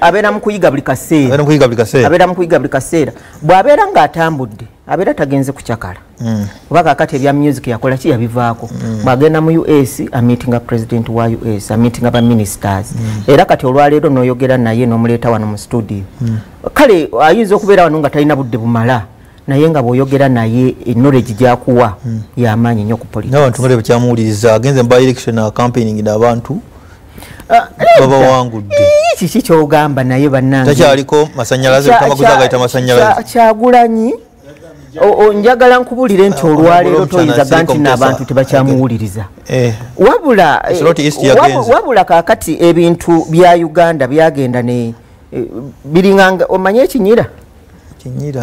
abeera mukuyiga buli kaseeraabeera mukuyiga buli kaseera bwabeera ngaatambudde abeera tagenze kucyakala mm. oba kakati ebya music yakola ki yabivaako mm. bwagenda mu us ameetinga president wa us ameetinga ba ministers mm. era kati olwaleero noyogera naye nomuleeta wano mu studio kale ayinza okubeera wano nga talina budde bumala naye nga bweoyogera naye enolegi gyakuwa yamaanyi nnyo ku politi nawantu nga tebakyamuwuliriza agenze mbaa election campaigning n'abantu baba wangudde kiki kyogamba naye banangetakyaliko masanyalaze tamaguza gaita masanyalaze kyagulanyi njagala nkubulire nti olwaleero toyinza ganti nabantu tebakyamuwuliriza eh. eh. wabulawabula eh, kakati ebintu bya uganda byagenda ne biriana omanye ekinyira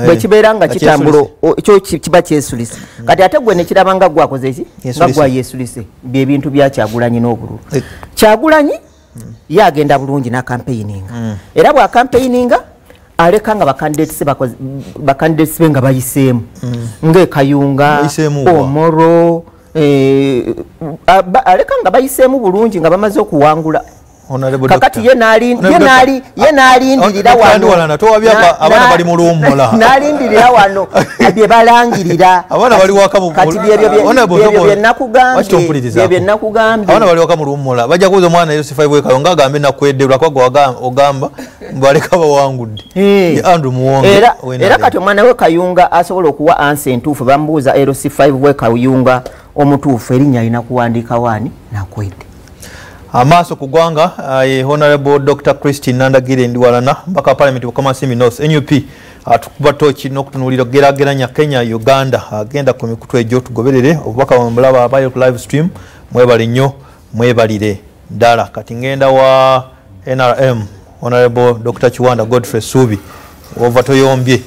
bwekibeera nga kitambula ekyo kiba kyesulise kati ate gwe nekiraba nga gwakozeki nga gwayesulise byebintu byakyagulanyi n'obululu kyagulanyi ye agenda bulungi nakampeyininga mm. era bwakampeyininga aleka nga bakandidates be nga bayiseemu mm. ngaekayunga omoro eh, aleka nga bayiseemu bulungi nga bamaze okuwangula kakati ye ye wala n'alindirira wanonali mu lummula n'alindirira wano bye balangirira kati byebyo abana bali waka mu lummula bajja kubuza omwana yosifai bwekayo nga agambe nakwedderwako gwe ogamba wangu ndi bawangudde andu muwonge era era kati omwana we kayunga asobola okuwa ansa entuufu bamubuuza erosi 5 bwe kayunga omutuufu erinnya alina kuwandiika waani nakwedde amaaso ku ggwanga eh, ye honorable dr christi nandagire ndiwalana mbaka parliament bukamasiminos nup atukuba toki n'okutunuulira okgerageranya kenya uganda agenda ku mikutu egyo tugoberere obubaka bwemulaba abayo ku live stream mwebale nnyo mwebalire ddala kati ngenda wa nrm honorable dr kiwanda godfrey suubi ova toyombye